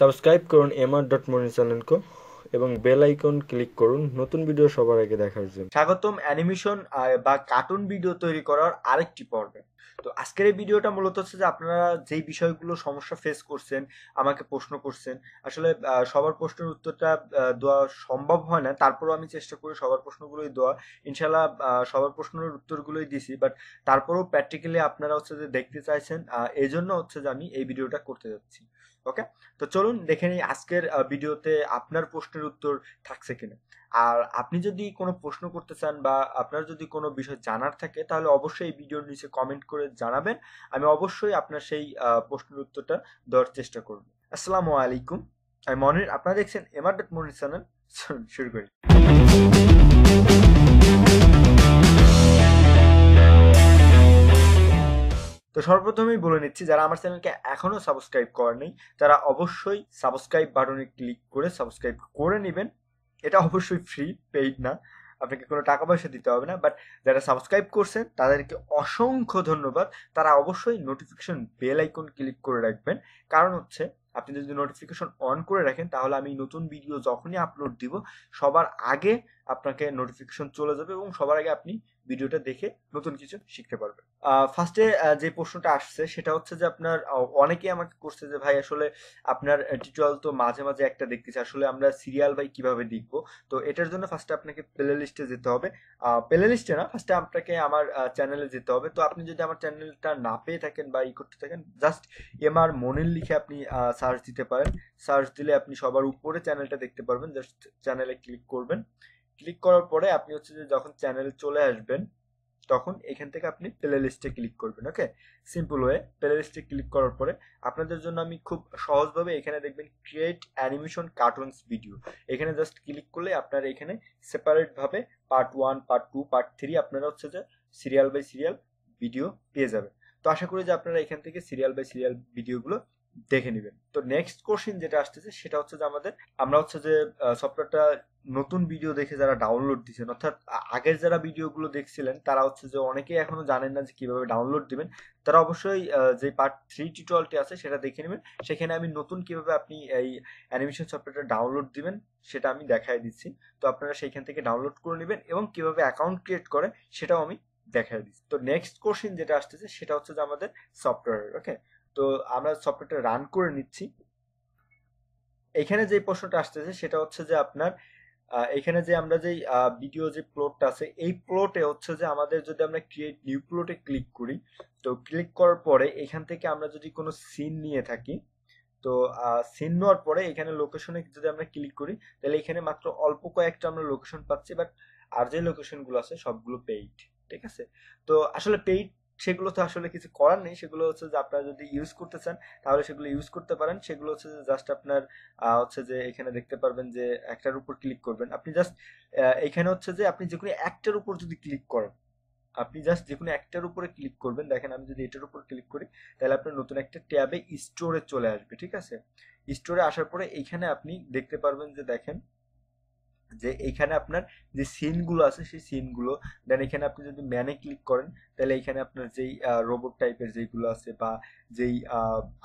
subscribe করুন MR dot মনি চ্যানেলকে এবং বেল আইকন ক্লিক করুন নতুন ভিডিও সবার আগে দেখার জন্য স্বাগতম অ্যানিমেশন বা কার্টুন ভিডিও তৈরি করার আরেকটি পর্বে তো আজকের এই ভিডিওটা মূলত হচ্ছে যে আপনারা যেই বিষয়গুলো সমস্যা ফেস করছেন আমাকে প্রশ্ন করছেন আসলে সবার প্রশ্নের উত্তরটা দেওয়া সম্ভব হয় না তারপরও আমি চেষ্টা করি সবার প্রশ্নগুলোই দেওয়া ইনশাল্লাহ সবার প্রশ্নের উত্তরগুলোই দিছি বাট তারপরও প্র্যাকটিক্যালি আপনারা হচ্ছে যে দেখতে চাইছেন এই জন্য হচ্ছে যে আমি এই ভিডিওটা করতে যাচ্ছি ওকে তো চলুন দেখে নিই আজকের ভিডিওতে আপনার প্রশ্নের উত্তর থাকছে কিনা আর আপনি যদি কোনো প্রশ্ন করতে চান বা আপনার যদি কোনো বিষয় জানার থাকে তাহলে অবশ্যই এই ভিডিওর নিচে কমেন্ট করে জানাবেন আমি অবশ্যই আপনার সেই প্রশ্নের উত্তরটা দেওয়ার চেষ্টা করব আসসালামু আলাইকুম আমি মনির আপনারা দেখছেন এমআর ডট মনির চ্যানেল শুরু করি সর্বপ্রথমেই বলে নিচ্ছি যারা আমার চ্যানেলকে এখনও সাবস্ক্রাইব করেনি তারা অবশ্যই সাবস্ক্রাইব বাটনে ক্লিক করে সাবস্ক্রাইব করে নেবেন এটা অবশ্যই ফ্রি পেইড না আপনাকে কোনো টাকা পয়সা দিতে হবে না বাট যারা সাবস্ক্রাইব করছেন তাদেরকে অসংখ্য ধন্যবাদ তারা অবশ্যই নোটিফিকেশন বেল আইকন ক্লিক করে রাখবেন কারণ হচ্ছে আপনি যদি নোটিফিকেশন অন করে রাখেন তাহলে আমি নতুন ভিডিও যখনই আপলোড দিব সবার আগে আপনাকে নোটিফিকেশন চলে যাবে এবং সবার আগে আপনি ভিডিওটা দেখে নতুন কিছু শিখতে পারবে ফার্স্টে যে প্রশ্নটা আসছে সেটা হচ্ছে যে আপনার অনেকেই আমাকে করছে যে ভাই আসলে আপনার টিউটোরিয়াল তো মাঝে মাঝে একটা দেখতেছে আসলে আমরা সিরিয়াল ভাই কিভাবে দেখবো তো এটার জন্য ফার্স্টে আপনাকে প্লে লিস্টে যেতে হবে প্লে লিস্টে না ফার্স্টে আপনাকে আমার চ্যানেলে যেতে হবে তো আপনি যদি আমার চ্যানেলটা না পেয়ে থাকেন বা ই করতে থাকেন জাস্ট এম আর মনির লিখে আপনি সার্চ দিতে পারেন সার্চ দিলে আপনি সবার উপরে চ্যানেলটা দেখতে পারবেন জাস্ট চ্যানেলে ক্লিক করবেন ক্লিক করার পরে আপনি হচ্ছে যে যখন চ্যানেল চলে আসবেন তখন এখান থেকে আপনি প্লে লিস্টে ক্লিক করবেন ওকে সিম্পল ওয়ে প্লে লিস্টে ক্লিক করার পরে আপনাদের জন্য আমি খুব সহজভাবে এখানে দেখবেন ক্রিয়েট অ্যানিমেশন কার্টুনস ভিডিও এখানে জাস্ট ক্লিক করলে আপনারা এখানে সেপারেটভাবে part one part two part three আপনারা হচ্ছে যে সিরিয়াল বাই সিরিয়াল ভিডিও পেয়ে যাবেন তো আশা করি যে আপনারা এখান থেকে সিরিয়াল বাই সিরিয়াল ভিডিওগুলো দেখে নেবেন তো নেক্সট কোশ্চিন যেটা আসতেছে সেটা হচ্ছে যে আমাদের আমরা হচ্ছে যে সফটওয়্যারটা নতুন ভিডিও দেখে যারা ডাউনলোড দিচ্ছেন অর্থাৎ আগের যারা ভিডিওগুলো দেখছিলেন তারা হচ্ছে যে অনেকেই এখনো জানেন না যে কিভাবে ডাউনলোড দিবেন তারা অবশ্যই যে পার্ট থ্রি টিউটোরিয়ালটি আছে সেটা দেখে নেবেন সেখানে আমি নতুন কিভাবে আপনি এই অ্যানিমেশন সফটওয়্যারটা ডাউনলোড দিবেন সেটা আমি দেখাই দিচ্ছি তো আপনারা সেইখান থেকে ডাউনলোড করে নেবেন এবং কিভাবে অ্যাকাউন্ট ক্রিয়েট করে সেটাও আমি দেখাই দিচ্ছি তো নেক্সট কোশ্চিন যেটা আসতেছে সেটা হচ্ছে যে আমাদের সফটওয়্যার ওকে তো আমরা সফটওয়্যারটা রান করে নিচ্ছি এখানে যে প্রশ্নটা আসতেছে সেটা হচ্ছে যে আপনার এখানে যে আমরা যে ভিডিও যে প্লটটা আছে এই প্লটে হচ্ছে যে আমাদের যদি আমরা ক্রিয়েট নিউ প্লটে ক্লিক করি তো ক্লিক করার পরে এখান থেকে আমরা যদি কোনো সিন নিয়ে থাকি তো সিন নেওয়ার পরে এখানে লোকেশনে যদি আমরা ক্লিক করি তাহলে এখানে মাত্র অল্প কয়েকটা আমরা লোকেশন পাচ্ছি বাট আর যে লোকেশনগুলো আছে সবগুলো পেইড ঠিক আছে তো আসলে পেইড সেগুলো তো আসলে কিছু করার নেই সেগুলো হচ্ছে যে আপনারা যদি ইউজ করতে চান তাহলে সেগুলো ইউজ করতে পারেন সেগুলো হচ্ছে যে জাস্ট আপনার হচ্ছে যে এখানে দেখতে পারবেন যে একটার উপর ক্লিক করবেন আপনি জাস্ট এখানে হচ্ছে যে আপনি যে কোনো একটার উপর যদি ক্লিক করেন আপনি জাস্ট যে কোনো একটার উপরে ক্লিক করবেন দেখেন আমি যদি এটার উপর ক্লিক করি তাহলে আপনি নতুন একটা ট্যাবে স্টোরে চলে আসবে ঠিক আছে স্টোরে আসার পরে এইখানে আপনি দেখতে পারবেন যে দেখেন যে এইখানে আপনার যে সিনগুলো আছে সেই সিনগুলো দেন এখানে আপনি যদি ম্যানে ক্লিক করেন তাহলে এখানে আপনার যেই রোবট টাইপের যেইগুলো আছে বা যেই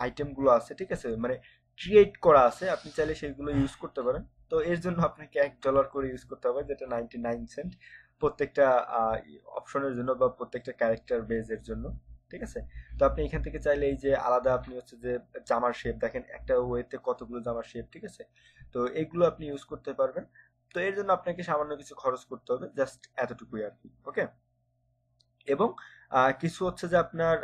আইটেমগুলো আছে ঠিক আছে মানে ক্রিয়েট করা আছে আপনি চাইলে সেইগুলো ইউজ করতে পারেন তো এর জন্য আপনাকে এক ডলার করে ইউজ করতে হবে যেটা নাইনটি নাইন সেন্ট প্রত্যেকটা অপশনের জন্য বা প্রত্যেকটা ক্যারেক্টার বেজের জন্য ঠিক আছে তো আপনি এখান থেকে চাইলে এই যে আলাদা আপনি হচ্ছে যে জামার শেপ দেখেন একটা ওয়েতে কতগুলো জামার শেপ ঠিক আছে তো এগুলো আপনি ইউজ করতে পারবেন তো এর জন্য আপনাকে সামান্য কিছু খরচ করতে হবে জাস্ট এতটুকুই আর কি ওকে এবং কিছু হচ্ছে যে আপনার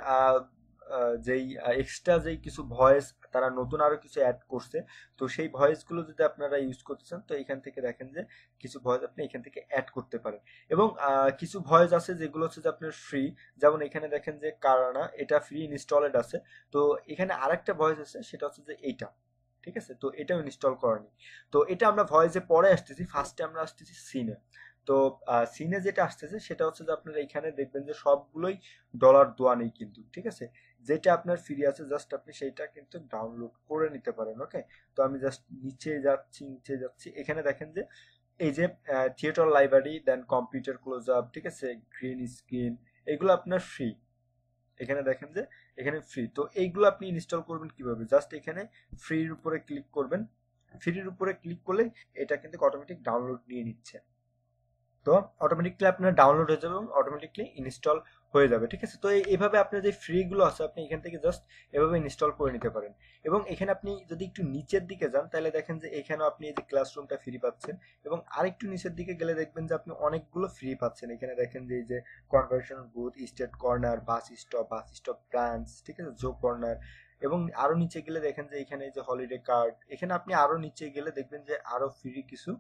যেই এক্সট্রা যেই কিছু ভয়েস তারা নতুন আরো কিছু অ্যাড করছে তো সেই ভয়েসগুলো যদি আপনারা ইউজ করতে চান তো এখান থেকে দেখেন যে কিছু ভয়েস আপনি এখান থেকে অ্যাড করতে পারেন এবং কিছু ভয়েস আছে যেগুলো হচ্ছে যে আপনার ফ্রি যেমন এখানে দেখেন যে কারানা এটা ফ্রি ইনস্টলেড আছে তো এখানে আরেকটা ভয়েস আছে সেটা হচ্ছে যে এইটা ঠিক আছে তো এটাও ইনস্টল করেনি তো এটা আমরা ভয়েসে পরে আসতেছি ফার্স্টে আমরা আসতেছি সিনে তো সিনে যেটা আসতেছে সেটা হচ্ছে যে আপনারা এখানে দেখবেন যে সবগুলোই ডলার দোয়া নেই কিন্তু ঠিক আছে যেটা আপনার ফ্রি আছে জাস্ট আপনি সেইটা কিন্তু ডাউনলোড করে নিতে পারেন ওকে তো আমি জাস্ট নিচে যাচ্ছি নিচে যাচ্ছি এখানে দেখেন যে এই যে theatre library then computer close up ঠিক আছে গ্রিন স্ক্রিন এগুলো আপনার ফ্রি এখানে দেখেন যে এখানে ফ্রি তো এইগুলো আপনি ইনস্টল করবেন কিভাবে জাস্ট এখানে ফ্রির উপরে ক্লিক করবেন ফ্রির উপরে ক্লিক করলে এটা কিন্তু অটোমেটিক ডাউনলোড নিয়ে নিচ্ছে তো অটোমেটিকলি আপনার ডাউনলোড হয়ে যাবে এবং অটোমেটিকলি ইনস্টল হয়ে যাবে ঠিক আছে তো এইভাবে আপনার যে ফ্রিগুলো আছে আপনি এখান থেকে জাস্ট এভাবে ইনস্টল করে নিতে পারেন এবং এখানে আপনি যদি একটু নিচের দিকে যান তাহলে দেখেন যে এখানেও আপনি এই যে ক্লাসরুমটা ফ্রি পাচ্ছেন এবং আরেকটু নিচের দিকে গেলে দেখবেন যে আপনি অনেকগুলো ফ্রি পাচ্ছেন এখানে দেখেন যে এই যে conversion booth state corner bus stop bus stop branch ঠিক আছে জো কর্নার এবং আরো নিচে গেলে দেখেন যে এখানে যে হলিডে কার্ড এখানে আপনি আরো নিচে গেলে দেখবেন যে আরো ফ্রি কিছু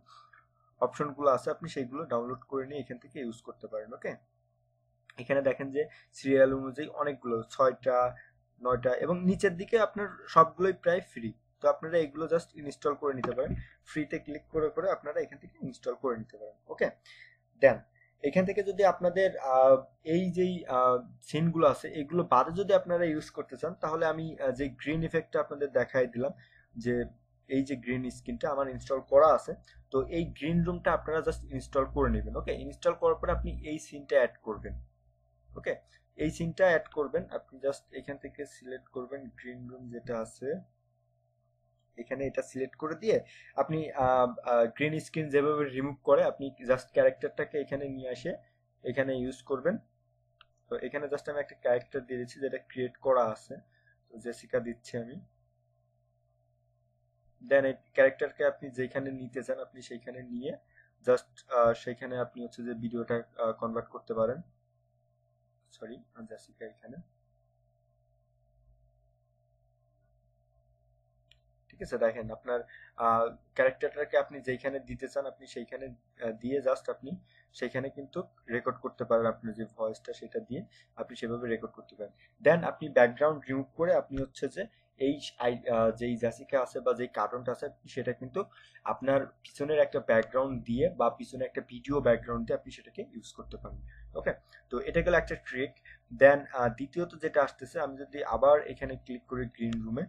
অপশনগুলো আছে আপনি সেইগুলো ডাউনলোড করে নিয়ে এখান থেকে ইউজ করতে পারেন ওকে এখানে দেখেন যে সিরিয়াল অনুযায়ী অনেকগুলো ছয়টা নয়টা এবং নিচের দিকে আপনার সবগুলোই প্রায় ফ্রি তো আপনারা এগুলো জাস্ট ইনস্টল করে নিতে পারেন ফ্রিতে ক্লিক করে করে আপনারা এখান থেকে ইনস্টল করে নিতে পারেন ওকে দেন এখান থেকে যদি আপনাদের এই যেই সিনগুলো আছে এগুলো বাদে যদি আপনারা ইউজ করতে চান তাহলে আমি যে গ্রিন ইফেক্টটা আপনাদের দেখাই দিলাম যে এই যে গ্রিন স্ক্রিনটা আমার ইনস্টল করা আছে তো এই গ্রিন রুমটা আপনারা জাস্ট ইনস্টল করে নেবেন ওকে ইনস্টল করার পর আপনি এই সিনটা অ্যাড করবেন ওকে এই সিনটা অ্যাড করবেন আপনি জাস্ট এখান থেকে সিলেক্ট করবেন গ্রিন রুম যেটা আছে এখানে এটা সিলেক্ট করে দিয়ে আপনি গ্রিন স্ক্রিন যেভাবে রিমুভ করে আপনি জাস্ট ক্যারেক্টারটাকে এখানে নিয়ে আসে এখানে ইউজ করবেন তো এখানে জাস্ট আমি একটা ক্যারেক্টার দিয়ে দিচ্ছি যেটা ক্রিয়েট করা আছে তো জেসিকা দিচ্ছি আমি দেন এই ক্যারেক্টারকে আপনি যেখানে নিতে চান আপনি সেইখানে নিয়ে জাস্ট সেইখানে আপনি হচ্ছে যে ভিডিওটা কনভার্ট করতে পারেন সরি আনসার শিখা এখানে ঠিক আছে দেখেন আপনার ক্যারেক্টারটাকে আপনি যেখানে দিতে চান আপনি সেইখানে দিয়ে জাস্ট আপনি সেইখানে কিন্তু রেকর্ড করতে পারেন আপনি যে ভয়েসটা সেটা দিয়ে আপনি সেভাবে রেকর্ড করতে পারেন দেন আপনি ব্যাকগ্রাউন্ড রিমুভ করে আপনি হচ্ছে যে এই যেই জাসিকা আছে বা যেই কার্টুনটা আছে সেটা কিন্তু আপনার পিছনের একটা ব্যাকগ্রাউন্ড দিয়ে বা পিছনে একটা ভিডিও ব্যাকগ্রাউন্ড দিয়ে আপনি সেটাকে ইউজ করতে পারেন ওকে তো এটা গেল একটা ট্রিক দেন দ্বিতীয়ত যেটা আসতেছে আমি যদি আবার এখানে ক্লিক করি গ্রিন রুমে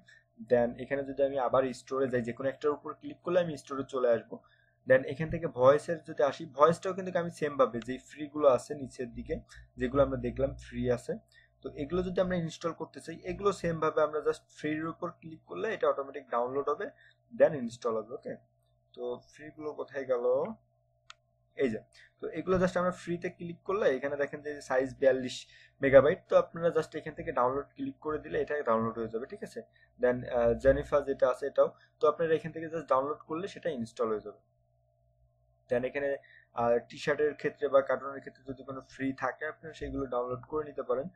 দেন এখানে যদি আমি আবার স্টোরে যাই যে কোনো একটার উপর ক্লিক করলে আমি স্টোরে চলে আসব দেন এখান থেকে ভয়েসের যদি আসি ভয়েসটাও কিন্তু আমি সেমভাবে যে ফ্রিগুলো আছে নিচের দিকে যেগুলো আমরা দেখলাম ফ্রি আছে তো এগুলো যদি আমরা ইনস্টল করতে চাই এগুলো সেমভাবে আমরা জাস্ট ফ্রির উপর ক্লিক করলে এটা অটোমেটিক ডাউনলোড হবে দেন ইনস্টল হবে ওকে তো ফ্রিগুলো কোথায় গেল এই যে তো এগুলো জাস্ট আমরা ফ্রিতে ক্লিক করলে এখানে দেখেন যে সাইজ বিয়াল্লিশ মেগাবাইট তো আপনারা জাস্ট এখান থেকে ডাউনলোড ক্লিক করে দিলে এটা ডাউনলোড হয়ে যাবে ঠিক আছে দেন জেনিফা যেটা আছে এটাও তো আপনারা এখান থেকে জাস্ট ডাউনলোড করলে সেটা ইনস্টল হয়ে যাবে দেন এখানে টি শার্টের ক্ষেত্রে বা কার্টুনের ক্ষেত্রে যদি কোনো ফ্রি থাকে আপনারা সেগুলো ডাউনলোড করে নিতে পারেন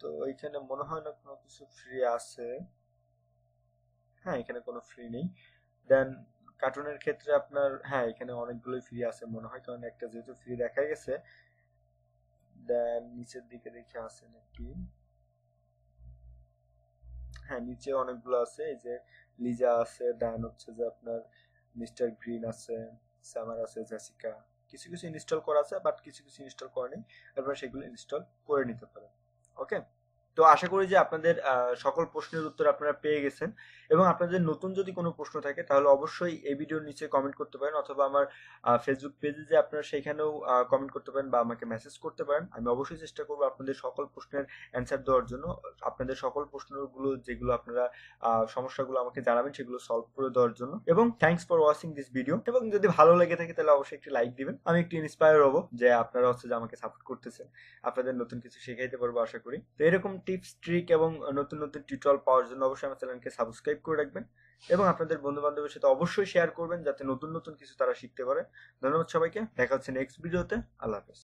তো এইখানে মনে হয় না কোনো কিছু ফ্রি আছে হ্যাঁ এখানে কোনো ফ্রি নেই দেন কার্টুনের ক্ষেত্রে আপনার হ্যাঁ এখানে অনেকগুলোই ফ্রি আছে মনে হয় কারণ একটা যেহেতু ফ্রি দেখা গেছে দেন নিচের দিকে দেখে আছে নাকি হ্যাঁ নিচে অনেকগুলো আছে এই যে লিজা আছে দেন হচ্ছে যে আপনার মিস্টার গ্রিন আছে সামার আছে জেসিকা কিছু কিছু ইনস্টল করা আছে বাট কিছু কিছু ইনস্টল করা নেই সেগুলো ইনস্টল করে নিতে পারেন ওকে তো আশা করি যে আপনাদের সকল প্রশ্নের উত্তর আপনারা পেয়ে গেছেন এবং আপনাদের নতুন যদি কোনো প্রশ্ন থাকে তাহলে অবশ্যই এই ভিডিওর নিচে কমেন্ট করতে পারেন অথবা আমার ফেসবুক পেজে যে আপনারা সেইখানেও কমেন্ট করতে পারেন বা আমাকে মেসেজ করতে পারেন আমি অবশ্যই চেষ্টা করব আপনাদের সকল প্রশ্নের অ্যান্সার দেওয়ার জন্য আপনাদের সকল প্রশ্নগুলো যেগুলো আপনারা সমস্যাগুলো আমাকে জানাবেন সেগুলো সলভ করে দেওয়ার জন্য এবং thanks for watching this video এবং যদি ভালো লেগে থাকে তাহলে অবশ্যই একটি লাইক দিবেন আমি একটু ইন্সপায়ার হবো যে আপনারা হচ্ছে যে আমাকে সাপোর্ট করতেছেন আপনাদের নতুন কিছু শেখাইতে পারবো আশা করি তো এরকম টিপস ট্রিক এবং নতুন নতুন টিউটোরিয়াল পাওয়ার জন্য অবশ্যই আমার চ্যানেলকে সাবস্ক্রাইব করে রাখবেন এবং আপনাদের বন্ধু বান্ধবের সাথে অবশ্যই শেয়ার করবেন যাতে নতুন নতুন কিছু তারা শিখতে পারে ধন্যবাদ সবাইকে দেখা হচ্ছে নেক্সট ভিডিওতে আল্লাহ হাফেজ